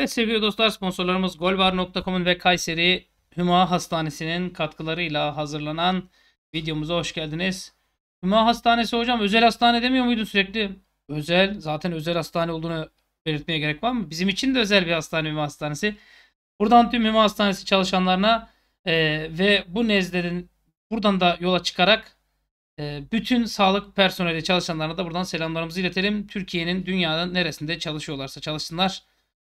Evet sevgili dostlar sponsorlarımız golbar.com'un ve Kayseri Hüma Hastanesi'nin katkılarıyla hazırlanan videomuza hoş geldiniz. Hüma Hastanesi hocam özel hastane demiyor muydun sürekli? Özel zaten özel hastane olduğunu belirtmeye gerek var mı? Bizim için de özel bir hastane Hüma Hastanesi. Buradan tüm Hüma Hastanesi çalışanlarına e, ve bu nezlerin buradan da yola çıkarak e, bütün sağlık personeli çalışanlarına da buradan selamlarımızı iletelim. Türkiye'nin dünyanın neresinde çalışıyorlarsa çalışsınlar.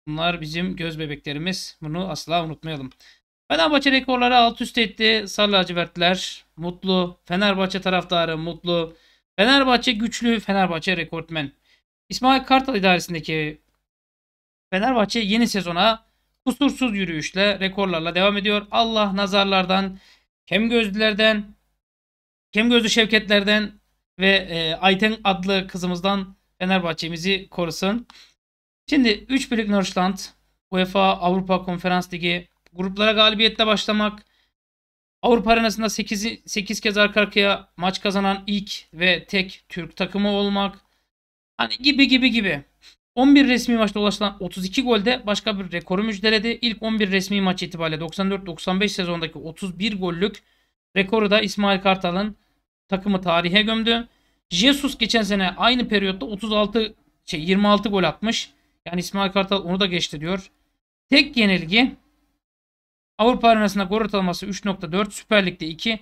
Bunlar bizim göz bebeklerimiz. Bunu asla unutmayalım. Fenerbahçe rekorları alt üst etti. Sarı verdiler. mutlu. Fenerbahçe taraftarı mutlu. Fenerbahçe güçlü. Fenerbahçe rekortmen. İsmail Kartal idaresindeki Fenerbahçe yeni sezona kusursuz yürüyüşle rekorlarla devam ediyor. Allah nazarlardan, kem gözlülerden, kem gözlü şevketlerden ve e, Ayten adlı kızımızdan Fenerbahçe'mizi korusun. Şimdi 3 birlik Norçland, UEFA Avrupa Konferans Ligi, gruplara galibiyetle başlamak, Avrupa arenasında 8, 8 kez arka arkaya maç kazanan ilk ve tek Türk takımı olmak. Hani gibi gibi gibi. 11 resmi maçta ulaşılan 32 golde başka bir rekoru müjdeledi. İlk 11 resmi maç itibariyle 94-95 sezondaki 31 gollük rekoru da İsmail Kartal'ın takımı tarihe gömdü. Jesus geçen sene aynı periyotta 36 şey 26 gol atmış. Yani İsmail Kartal onu da geçti diyor. Tek yenilgi Avrupa arenasında gol ortalaması 3.4, Süper Lig'de 2.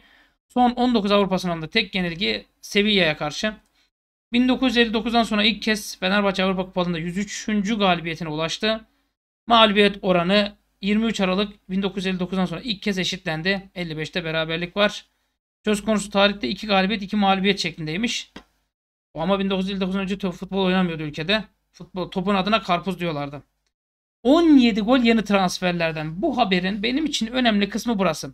Son 19 Avrupa sınavında tek yenilgi Sevilla'ya karşı. 1959'dan sonra ilk kez Fenerbahçe Avrupa Kupalarında 103. galibiyetine ulaştı. Mağlubiyet oranı 23 Aralık 1959'dan sonra ilk kez eşitlendi. 55'te beraberlik var. Söz konusu tarihte 2 galibiyet 2 mağlubiyet şeklindeymiş. Ama 1959'dan önce futbol oynamıyordu ülkede. Futbol topun adına karpuz diyorlardı. 17 gol yeni transferlerden. Bu haberin benim için önemli kısmı burası.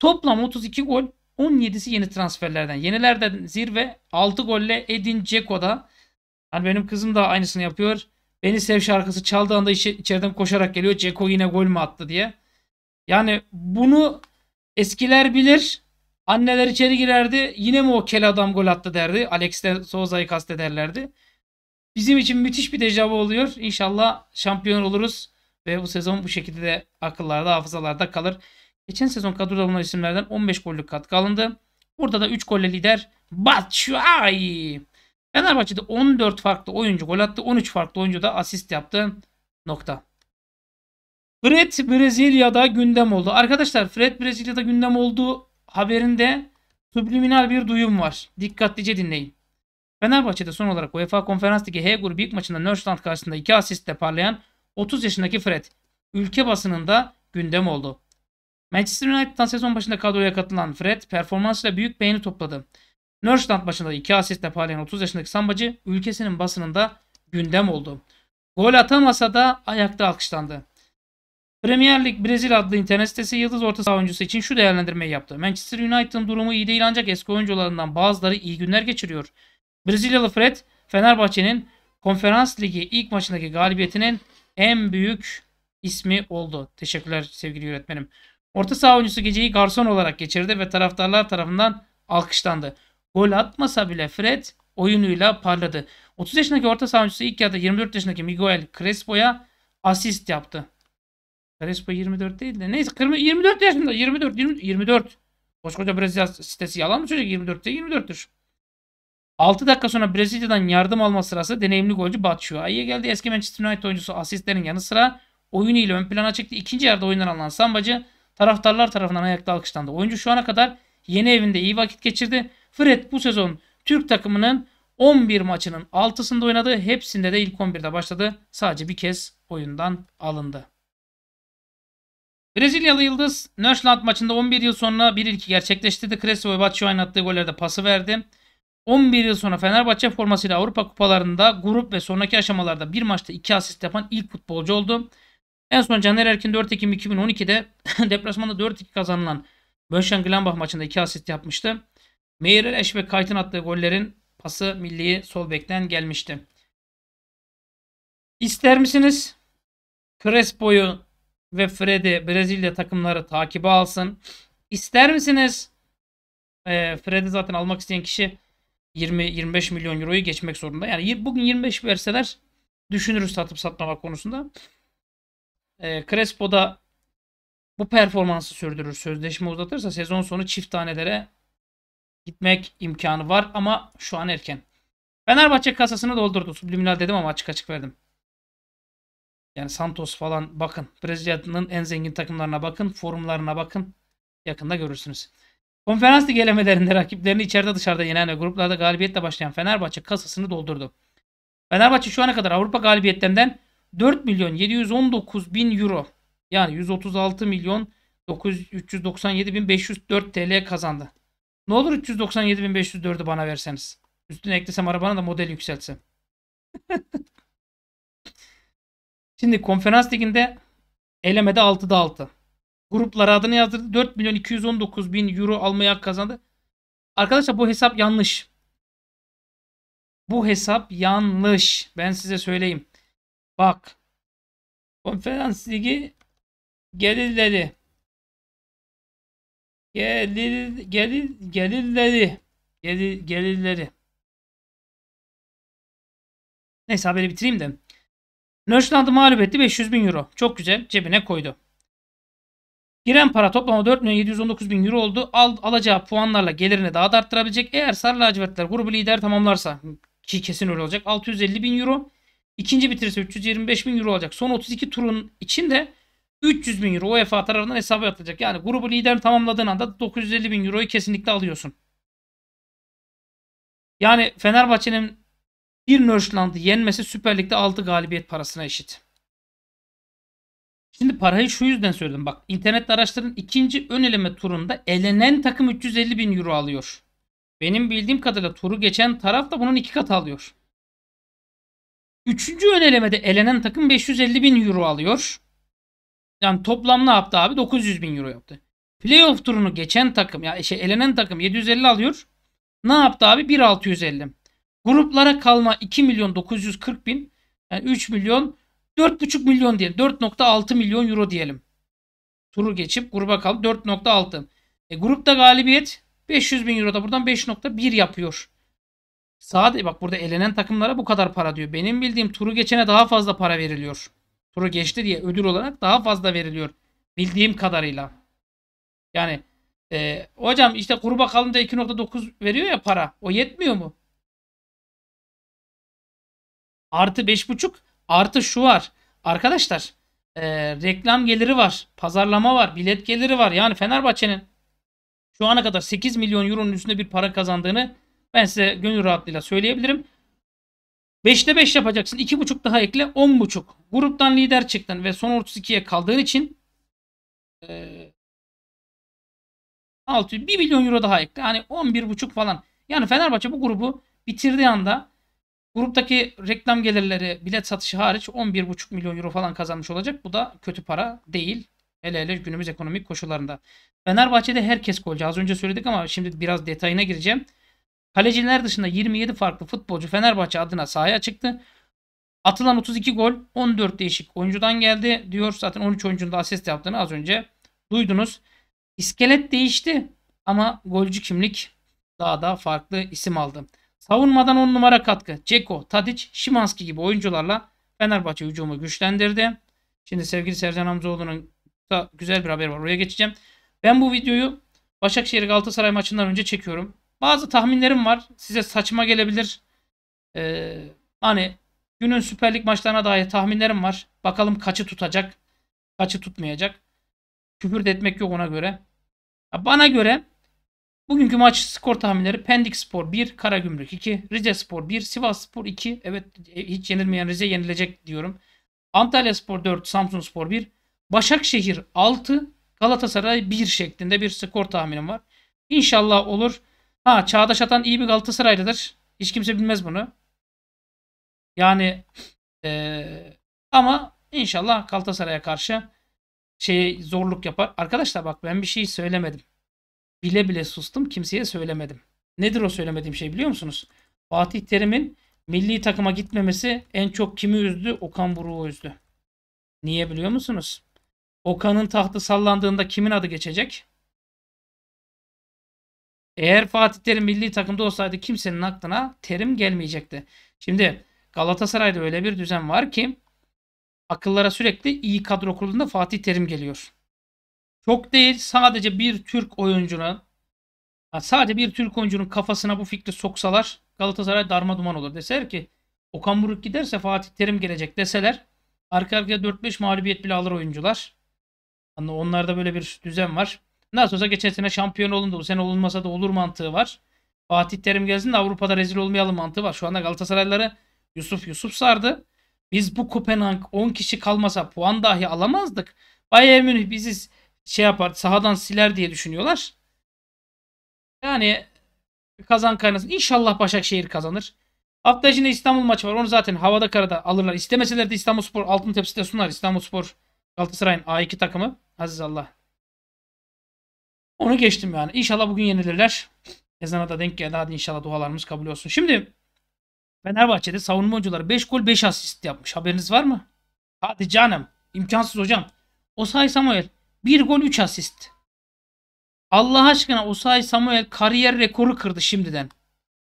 Toplam 32 gol, 17'si yeni transferlerden. Yenilerden zirve 6 golle Edin Ceko'da. Hani benim kızım da aynısını yapıyor. Beni sev şarkısı çaldığı anda içi, içeriden koşarak geliyor. Ceko yine gol mü attı diye. Yani bunu eskiler bilir. Anneler içeri girerdi. Yine mi o kel adam gol attı derdi. Alex de Souza'yı kastederlerdi. Bizim için müthiş bir dejavu oluyor. İnşallah şampiyon oluruz. Ve bu sezon bu şekilde de akıllarda, hafızalarda kalır. Geçen sezon kadroda bulunan isimlerden 15 gollük katkı alındı. Burada da 3 golle lider Batshuayi. Fenerbahçe'de 14 farklı oyuncu gol attı. 13 farklı oyuncu da asist yaptı. Nokta. Fred Brezilya'da gündem oldu. Arkadaşlar Fred Brezilya'da gündem olduğu haberinde subliminal bir duyum var. Dikkatlice dinleyin. Fenerbahçe'de son olarak UEFA Konferans Ligi H grubu ilk maçında Nörstland karşısında 2 asistle parlayan 30 yaşındaki Fred ülke basınında gündem oldu. Manchester United'dan sezon başında kadroya katılan Fred performansıyla büyük beğeni topladı. Nörstland maçında 2 asistle parlayan 30 yaşındaki sambacı ülkesinin basınında gündem oldu. Gol atamasa da ayakta alkışlandı. Premier Lig Brezilya adlı internet sitesi yıldız orta saha oyuncusu için şu değerlendirmeyi yaptı. Manchester United'ın durumu iyi değil ancak eski oyuncularından bazıları iyi günler geçiriyor. Brezilyalı Fred Fenerbahçe'nin Konferans Ligi ilk maçındaki galibiyetinin en büyük ismi oldu. Teşekkürler sevgili yönetmenim. Orta saha oyuncusu geceyi garson olarak geçirdi ve taraftarlar tarafından alkışlandı. Gol atmasa bile Fred oyunuyla parladı. 30 yaşındaki orta saha oyuncusu ilk yarıda 24 yaşındaki Miguel Crespo'ya asist yaptı. Crespo 24 değil de neyse 24 yaşında 24 20, 24. Koskoca Brezilya sitesi yalan mı çocuk 24'te 24'tür. 6 dakika sonra Brezilya'dan yardım alma sırası deneyimli golcü Batshuayi'ye geldi. Eski Manchester United oyuncusu asistlerin yanı sıra oyunu ile ön plana çıktı. İkinci yarıda oyundan alınan Sambacı taraftarlar tarafından ayakta alkışlandı. Oyuncu şu ana kadar yeni evinde iyi vakit geçirdi. Fred bu sezon Türk takımının 11 maçının 6'sında oynadı. Hepsinde de ilk 11'de başladı. Sadece bir kez oyundan alındı. Brezilyalı Yıldız Nöşland maçında 11 yıl sonra bir ilki gerçekleştirdi. Crespo ve Batshuayi'nin attığı gollerde pası verdi. 11 yıl sonra Fenerbahçe formasıyla Avrupa kupalarında grup ve sonraki aşamalarda bir maçta 2 asist yapan ilk futbolcu oldu. En son Caner Erkin 4 Ekim 2012'de deplasmanda 4-2 kazanılan Mönchengladbach maçında 2 asist yapmıştı. Meyrer, Eş ve Kayt'ın attığı gollerin pası milliyi sol bekten gelmişti. İster misiniz? Crespo'yu ve Fred'i Brezilya takımları takibe alsın. İster misiniz? E, Fred'i zaten almak isteyen kişi 20-25 milyon euroyu geçmek zorunda. Yani bugün 25 verseler düşünürüz satıp satmama konusunda. E, da bu performansı sürdürür. Sözleşme uzatırsa sezon sonu çift tanelere gitmek imkanı var ama şu an erken. Fenerbahçe kasasını doldurdu. Subliminal dedim ama açık açık verdim. Yani Santos falan bakın. Brezilya'nın en zengin takımlarına bakın. Forumlarına bakın. Yakında görürsünüz. Konferans lig elemelerinde rakiplerini içeride dışarıda yenen ve gruplarda galibiyetle başlayan Fenerbahçe kasasını doldurdu. Fenerbahçe şu ana kadar Avrupa galibiyetlerinden 4 milyon 719 bin euro yani 136 milyon 397 bin 504 TL kazandı. Ne olur 397 bin 504'ü bana verseniz. Üstüne eklesem arabana da model yükseltsem. Şimdi konferans liginde elemede 6'da 6 gruplara adını yazdırdı. 4 milyon 219 bin euro almaya hak kazandı. Arkadaşlar bu hesap yanlış. Bu hesap yanlış. Ben size söyleyeyim. Bak. Konferans ligi gelirleri. Gelir, gelir, gelirleri. Gelir, gelirleri. Neyse haberi bitireyim de. Nörşland'ı mağlup etti 500 bin euro. Çok güzel cebine koydu. Giren para toplamı 4 milyon 719 bin euro oldu. Al, alacağı puanlarla gelirini daha da arttırabilecek. Eğer Sarı Lacivertler grubu lider tamamlarsa ki kesin öyle olacak. 650 bin euro. İkinci bitirirse 325 bin euro olacak. Son 32 turun içinde 300 bin euro UEFA tarafından hesaba yatılacak. Yani grubu lider tamamladığın anda 950 bin euroyu kesinlikle alıyorsun. Yani Fenerbahçe'nin bir Nörşland'ı yenmesi Süper Lig'de 6 galibiyet parasına eşit. Şimdi parayı şu yüzden söyledim. Bak internet araştırın ikinci ön eleme turunda elenen takım 350 bin euro alıyor. Benim bildiğim kadarıyla turu geçen taraf da bunun iki katı alıyor. Üçüncü ön elemede elenen takım 550 bin euro alıyor. Yani toplam ne yaptı abi? 900 bin euro yaptı. Playoff turunu geçen takım ya yani şey elenen takım 750 alıyor. Ne yaptı abi? 1650. Gruplara kalma 2 milyon 940 bin. Yani 3 milyon 4,5 milyon diyelim. 4.6 milyon euro diyelim. Turu geçip gruba kal. 4.6. E, grupta galibiyet 500 bin euro da buradan 5.1 yapıyor. Sadece bak burada elenen takımlara bu kadar para diyor. Benim bildiğim turu geçene daha fazla para veriliyor. Turu geçti diye ödül olarak daha fazla veriliyor. Bildiğim kadarıyla. Yani e, hocam işte gruba kalınca 2.9 veriyor ya para. O yetmiyor mu? Artı 5.5 Artı şu var. Arkadaşlar e, reklam geliri var. Pazarlama var. Bilet geliri var. Yani Fenerbahçe'nin şu ana kadar 8 milyon euronun üstünde bir para kazandığını ben size gönül rahatlığıyla söyleyebilirim. 5'te 5 yapacaksın. 2.5 daha ekle 10.5. Gruptan lider çıktın ve son 32'ye kaldığın için e, 600, 1 milyon euro daha ekle. Hani 11.5 falan. Yani Fenerbahçe bu grubu bitirdiği anda Gruptaki reklam gelirleri bilet satışı hariç 11,5 milyon euro falan kazanmış olacak. Bu da kötü para değil. Hele hele günümüz ekonomik koşullarında. Fenerbahçe'de herkes golcü. Az önce söyledik ama şimdi biraz detayına gireceğim. Kaleciler dışında 27 farklı futbolcu Fenerbahçe adına sahaya çıktı. Atılan 32 gol 14 değişik oyuncudan geldi diyor. Zaten 13 oyuncunun da asist yaptığını az önce duydunuz. İskelet değişti ama golcü kimlik daha da farklı isim aldı. Savunmadan 10 numara katkı. Ceko, Tadic, Şimanski gibi oyuncularla Fenerbahçe hücumu güçlendirdi. Şimdi sevgili Sercan Hamzoğlu'nun da güzel bir haber var. Oraya geçeceğim. Ben bu videoyu Başakşehir Galatasaray maçından önce çekiyorum. Bazı tahminlerim var. Size saçma gelebilir. Ee, hani günün Süper Lig maçlarına dair tahminlerim var. Bakalım kaçı tutacak, kaçı tutmayacak. Küfür de etmek yok ona göre. Ya bana göre Bugünkü maç skor tahminleri Pendik Spor 1, Karagümrük 2, Rize Spor 1, Sivas Spor 2. Evet e, hiç yenilmeyen Rize yenilecek diyorum. Antalya Spor 4, Samsun Spor 1, Başakşehir 6, Galatasaray 1 şeklinde bir skor tahminim var. İnşallah olur. Ha Çağdaş Atan iyi bir Galatasaraylıdır. Hiç kimse bilmez bunu. Yani ee, ama inşallah Galatasaray'a karşı şey zorluk yapar. Arkadaşlar bak ben bir şey söylemedim bile bile sustum kimseye söylemedim. Nedir o söylemediğim şey biliyor musunuz? Fatih Terim'in milli takıma gitmemesi en çok kimi üzdü? Okan Buruk'u üzdü. Niye biliyor musunuz? Okan'ın tahtı sallandığında kimin adı geçecek? Eğer Fatih Terim milli takımda olsaydı kimsenin aklına Terim gelmeyecekti. Şimdi Galatasaray'da öyle bir düzen var ki akıllara sürekli iyi kadro kurulunda Fatih Terim geliyor. Çok değil sadece bir Türk oyuncunun sadece bir Türk oyuncunun kafasına bu fikri soksalar Galatasaray darma duman olur. Deseler ki Okan Buruk giderse Fatih Terim gelecek deseler arka arkaya 4-5 mağlubiyet bile alır oyuncular. Yani onlarda böyle bir düzen var. Nasıl olsa geçen sene şampiyon olundu. Bu sene olunmasa da olur mantığı var. Fatih Terim gelsin de Avrupa'da rezil olmayalım mantığı var. Şu anda Galatasarayları Yusuf Yusuf sardı. Biz bu Kopenhag 10 kişi kalmasa puan dahi alamazdık. Bayern Münih biziz şey yapar sahadan siler diye düşünüyorlar. Yani kazan kaynasın. İnşallah Başakşehir kazanır. Hafta içinde İstanbul maçı var. Onu zaten havada karada alırlar. İstemeseler de İstanbul Spor altın tepside sunar. İstanbul Spor Galatasaray'ın A2 takımı. Aziz Allah. Onu geçtim yani. İnşallah bugün yenilirler. Ezan'a da denk geldi. Hadi inşallah dualarımız kabul olsun. Şimdi Fenerbahçe'de savunma oyuncuları 5 gol 5 asist yapmış. Haberiniz var mı? Hadi canım. İmkansız hocam. O say Samuel. 1 gol 3 asist. Allah aşkına Osay Samuel kariyer rekoru kırdı şimdiden.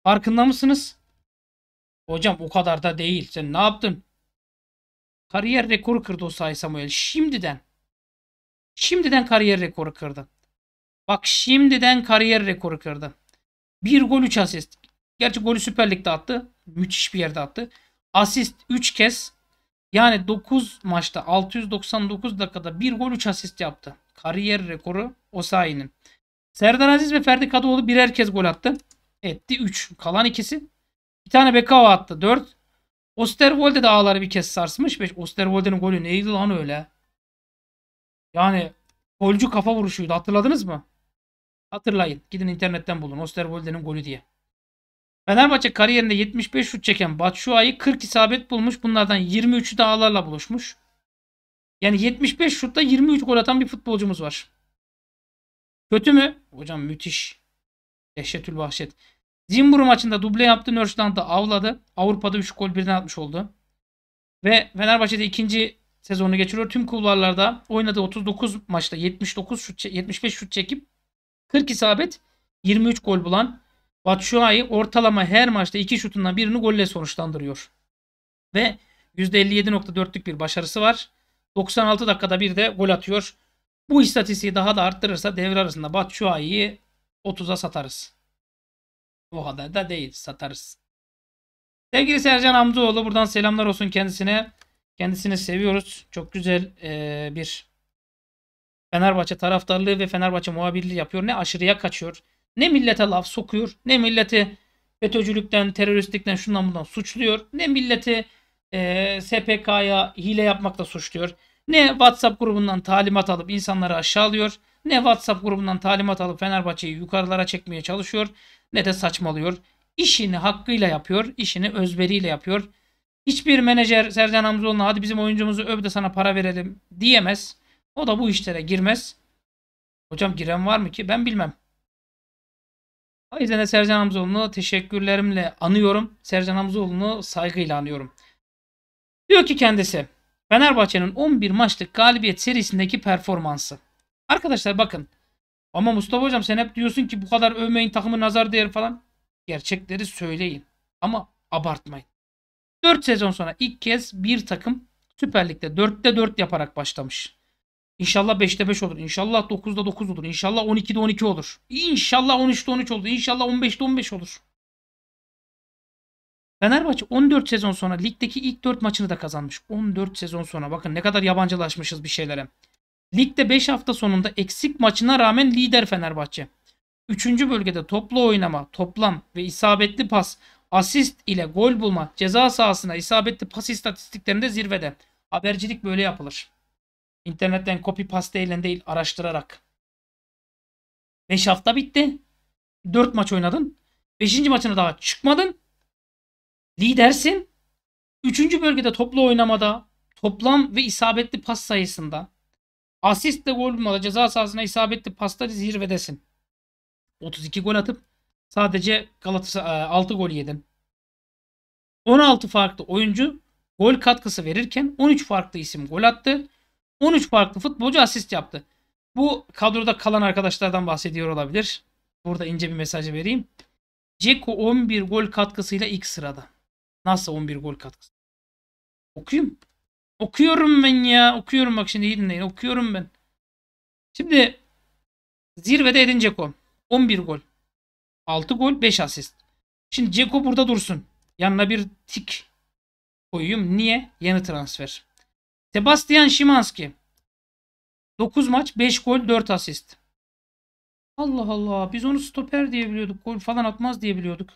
Farkında mısınız? Hocam o kadar da değil. Sen ne yaptın? Kariyer rekoru kırdı Osay Samuel şimdiden. Şimdiden kariyer rekoru kırdı. Bak şimdiden kariyer rekoru kırdı. 1 gol 3 asist. Gerçi golü Süper Lig'de attı. Müthiş bir yerde attı. Asist 3 kez. Yani 9 maçta 699 dakikada 1 gol 3 asist yaptı. Kariyer rekoru Osayi'nin. Serdar Aziz ve Ferdi Kadıoğlu birer kez gol attı. Etti 3. Kalan ikisi. Bir tane Bekao attı 4. Osterwolde de ağları bir kez sarsmış. 5. Osterwolde'nin golü neydi lan öyle? Yani golcü kafa vuruşuydu hatırladınız mı? Hatırlayın. Gidin internetten bulun. Osterwolde'nin golü diye. Fenerbahçe kariyerinde 75 şut çeken Batshuayi 40 isabet bulmuş. Bunlardan 23'ü de ağlarla buluşmuş. Yani 75 şutta 23 gol atan bir futbolcumuz var. Kötü mü? Hocam müthiş. Dehşetül vahşet. Zimbur maçında duble yaptı. Nörşland'ı avladı. Avrupa'da 3 gol birden atmış oldu. Ve Fenerbahçe'de ikinci sezonu geçiriyor. Tüm kulvarlarda oynadığı 39 maçta 79 şut, 75 şut çekip 40 isabet 23 gol bulan Batshuayi ortalama her maçta iki şutundan birini golle sonuçlandırıyor. Ve %57.4'lük bir başarısı var. 96 dakikada bir de gol atıyor. Bu istatistiği daha da arttırırsa devre arasında Batshuayi'yi 30'a satarız. Bu kadar da değil satarız. Sevgili Sercan Hamzoğlu buradan selamlar olsun kendisine. Kendisini seviyoruz. Çok güzel ee, bir Fenerbahçe taraftarlığı ve Fenerbahçe muhabirliği yapıyor. Ne aşırıya kaçıyor ne millete laf sokuyor, ne milleti FETÖ'cülükten, teröristlikten, şundan bundan suçluyor, ne milleti e, SPK'ya hile yapmakla suçluyor, ne WhatsApp grubundan talimat alıp insanları aşağılıyor, ne WhatsApp grubundan talimat alıp Fenerbahçe'yi yukarılara çekmeye çalışıyor, ne de saçmalıyor. İşini hakkıyla yapıyor, işini özveriyle yapıyor. Hiçbir menajer Sercan Hamzoğlu'na hadi bizim oyuncumuzu öv de sana para verelim diyemez. O da bu işlere girmez. Hocam giren var mı ki? Ben bilmem. O yüzden de Sercan Hamzoğlu'nu teşekkürlerimle anıyorum. Sercan Hamzoğlu'nu saygıyla anıyorum. Diyor ki kendisi Fenerbahçe'nin 11 maçlık galibiyet serisindeki performansı. Arkadaşlar bakın ama Mustafa hocam sen hep diyorsun ki bu kadar övmeyin takımı nazar değer falan. Gerçekleri söyleyin ama abartmayın. 4 sezon sonra ilk kez bir takım Süper Lig'de 4'te 4 yaparak başlamış. İnşallah 5'te 5 olur. İnşallah 9'da 9 olur. İnşallah 12'de 12 olur. İnşallah 13'te 13 olur. İnşallah 15'te 15 olur. Fenerbahçe 14 sezon sonra ligdeki ilk 4 maçını da kazanmış. 14 sezon sonra. Bakın ne kadar yabancılaşmışız bir şeylere. Ligde 5 hafta sonunda eksik maçına rağmen lider Fenerbahçe. 3. bölgede toplu oynama, toplam ve isabetli pas, asist ile gol bulma, ceza sahasına isabetli pas istatistiklerinde zirvede. Habercilik böyle yapılır. İnternetten copy paste ile değil araştırarak. 5 hafta bitti. 4 maç oynadın. 5. maçına daha çıkmadın. Lidersin. 3. bölgede toplu oynamada toplam ve isabetli pas sayısında asist ve gol bulmada ceza sahasına isabetli pasta zirvedesin. 32 gol atıp sadece Galatasaray 6 e, gol yedin. 16 farklı oyuncu gol katkısı verirken 13 farklı isim gol attı. 13 farklı futbolcu asist yaptı. Bu kadroda kalan arkadaşlardan bahsediyor olabilir. Burada ince bir mesajı vereyim. Ceko 11 gol katkısıyla ilk sırada. Nasıl 11 gol katkısı? Okuyayım. Okuyorum ben ya. Okuyorum bak şimdi iyi dinleyin. Okuyorum ben. Şimdi zirvede Edin Ceko. 11 gol. 6 gol 5 asist. Şimdi Ceko burada dursun. Yanına bir tik koyayım. Niye? Yeni transfer. Sebastian Şimanski. 9 maç 5 gol 4 asist. Allah Allah biz onu stoper diye biliyorduk. Gol falan atmaz diye biliyorduk.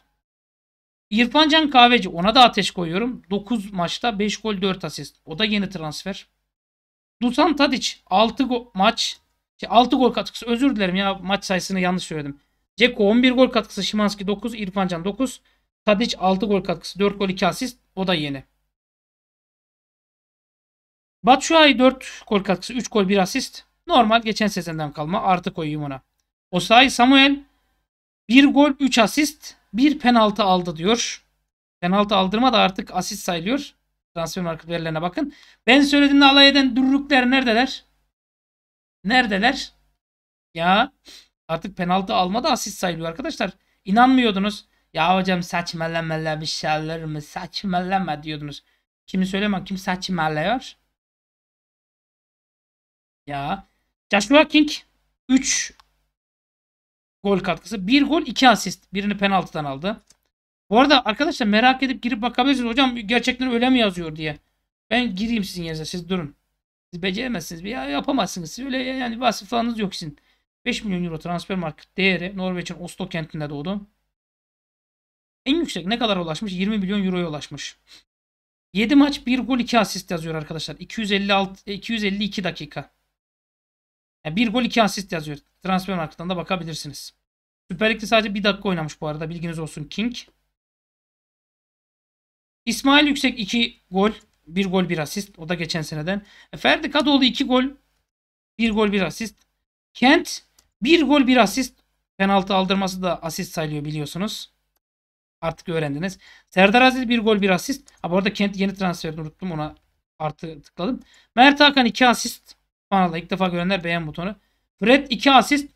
İrfan Can Kahveci ona da ateş koyuyorum. 9 maçta 5 gol 4 asist. O da yeni transfer. Dusan Tadic 6 go- maç 6 şey, gol katkısı özür dilerim ya maç sayısını yanlış söyledim. Ceko 11 gol katkısı, Şimanski 9, İrfan Can 9, Tadic 6 gol katkısı, 4 gol 2 asist. O da yeni. Batshuayi 4 gol katkısı 3 gol 1 asist. Normal geçen sezondan kalma artı koyayım ona. Osayi Samuel 1 gol 3 asist 1 penaltı aldı diyor. Penaltı aldırma da artık asist sayılıyor. Transfer market verilerine bakın. Ben söylediğimde alay eden dürrükler neredeler? Neredeler? Ya artık penaltı alma da asist sayılıyor arkadaşlar. İnanmıyordunuz. Ya hocam saçmalama bir şeyler mi saçmalama diyordunuz. Kimi söylemem kim saçmalıyor? Ya. Joshua King 3 gol katkısı. 1 gol 2 asist. Birini penaltıdan aldı. Bu arada arkadaşlar merak edip girip bakabilirsiniz. Hocam gerçekten öyle mi yazıyor diye. Ben gireyim sizin yerinize. Siz durun. Siz beceremezsiniz. Ya yapamazsınız. Siz öyle yani vasıflarınız yok sizin. 5 milyon euro transfer market değeri Norveç'in Oslo kentinde doğdu. En yüksek ne kadar ulaşmış? 20 milyon euroya ulaşmış. 7 maç 1 gol 2 asist yazıyor arkadaşlar. 256 252 e, dakika. Yani bir gol iki asist yazıyor. Transfer marketten da bakabilirsiniz. Süper Lig'de sadece bir dakika oynamış bu arada. Bilginiz olsun King. İsmail Yüksek 2 gol. 1 gol 1 asist. O da geçen seneden. E, Ferdi Kadıoğlu 2 gol. 1 gol 1 asist. Kent 1 gol 1 asist. Penaltı aldırması da asist sayılıyor biliyorsunuz. Artık öğrendiniz. Serdar Aziz 1 gol 1 asist. Ha bu arada Kent yeni transferini unuttum ona artı tıkladım. Mert Hakan 2 asist. Subhanallah ilk defa görenler beğen butonu. Fred 2 asist.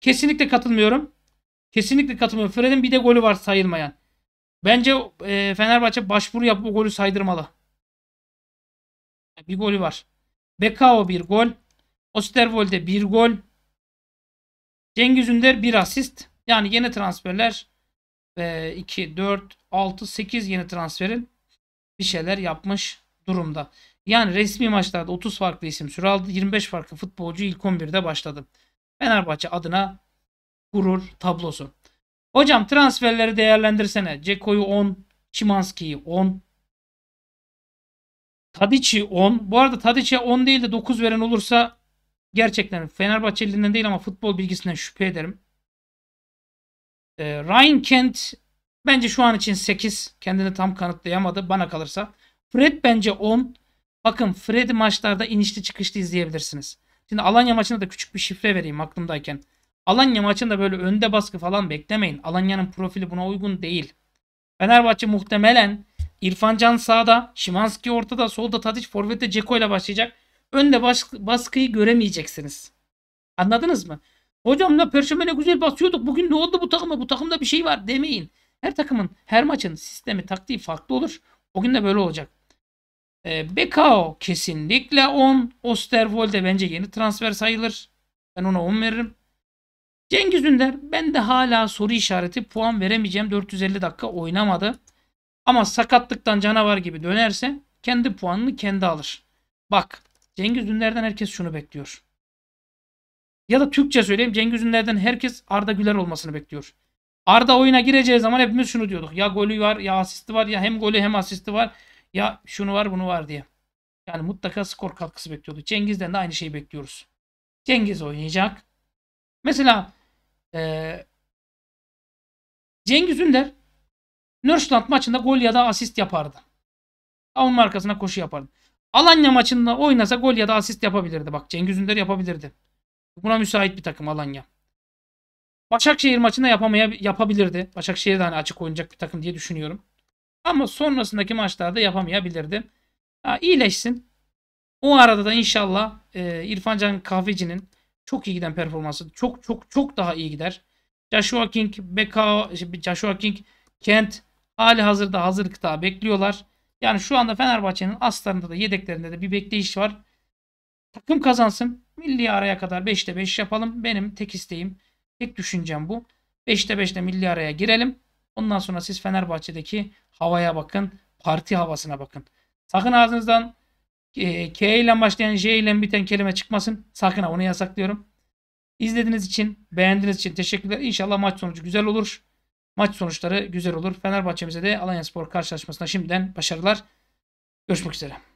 Kesinlikle katılmıyorum. Kesinlikle katılmıyorum. Fred'in bir de golü var sayılmayan. Bence e, Fenerbahçe başvuru yapıp o golü saydırmalı. Bir golü var. Bekao bir gol. Osterwold'e bir gol. Cengiz Ünder bir asist. Yani yeni transferler e, 2, 4, 6, 8 yeni transferin bir şeyler yapmış durumda. Yani resmi maçlarda 30 farklı isim süre aldı. 25 farklı futbolcu ilk 11'de başladı. Fenerbahçe adına gurur tablosu. Hocam transferleri değerlendirsene. Ceko'yu 10, Şimanski'yi 10, Tadiç'i 10. Bu arada Tadiç'e 10 değil de 9 veren olursa gerçekten Fenerbahçeli'nden değil ama futbol bilgisinden şüphe ederim. E, Ryan Kent bence şu an için 8. Kendini tam kanıtlayamadı bana kalırsa. Fred bence 10. Bakın Freddy maçlarda inişli çıkışlı izleyebilirsiniz. Şimdi Alanya maçında da küçük bir şifre vereyim aklımdayken. Alanya maçında böyle önde baskı falan beklemeyin. Alanya'nın profili buna uygun değil. Fenerbahçe muhtemelen İrfan Can sağda, Şimanski ortada, solda Tadiç, Forvet'te Ceko ile başlayacak. Önde baskı, baskıyı göremeyeceksiniz. Anladınız mı? Hocam da Perşembe ne güzel basıyorduk. Bugün ne oldu bu takıma? Bu takımda bir şey var demeyin. Her takımın, her maçın sistemi, taktiği farklı olur. O gün de böyle olacak. E, Bekao kesinlikle 10. Osterwolde bence yeni transfer sayılır. Ben ona 10 veririm. Cengiz Ünder ben de hala soru işareti puan veremeyeceğim. 450 dakika oynamadı. Ama sakatlıktan canavar gibi dönerse kendi puanını kendi alır. Bak Cengiz Ünder'den herkes şunu bekliyor. Ya da Türkçe söyleyeyim Cengiz Ünder'den herkes Arda Güler olmasını bekliyor. Arda oyuna gireceği zaman hepimiz şunu diyorduk. Ya golü var ya asisti var ya hem golü hem asisti var. Ya şunu var bunu var diye. Yani mutlaka skor katkısı bekliyordu. Cengiz'den de aynı şeyi bekliyoruz. Cengiz oynayacak. Mesela e, Cengiz Ünder Nörsland maçında gol ya da asist yapardı. Savunma arkasına koşu yapardı. Alanya maçında oynasa gol ya da asist yapabilirdi. Bak Cengiz Ünder yapabilirdi. Buna müsait bir takım Alanya. Başakşehir maçında yapamaya yapabilirdi. Başakşehir de hani açık oynayacak bir takım diye düşünüyorum. Ama sonrasındaki maçlarda yapamayabilirdi. Ha, İyileşsin. O arada da inşallah e, İrfan Can Kahveci'nin çok iyi giden performansı çok çok çok daha iyi gider. Joshua King, Beka, Joshua King, Kent hali hazırda hazır kıta bekliyorlar. Yani şu anda Fenerbahçe'nin aslarında da yedeklerinde de bir bekleyiş var. Takım kazansın. Milli araya kadar 5'te 5 yapalım. Benim tek isteğim, tek düşüncem bu. 5'te 5'te milli araya girelim. Ondan sonra siz Fenerbahçe'deki havaya bakın. Parti havasına bakın. Sakın ağzınızdan e, K ile başlayan J ile biten kelime çıkmasın. Sakın ha onu yasaklıyorum. İzlediğiniz için, beğendiğiniz için teşekkürler. İnşallah maç sonucu güzel olur. Maç sonuçları güzel olur. Fenerbahçe'mize de Alanya Spor karşılaşmasına şimdiden başarılar. Görüşmek üzere.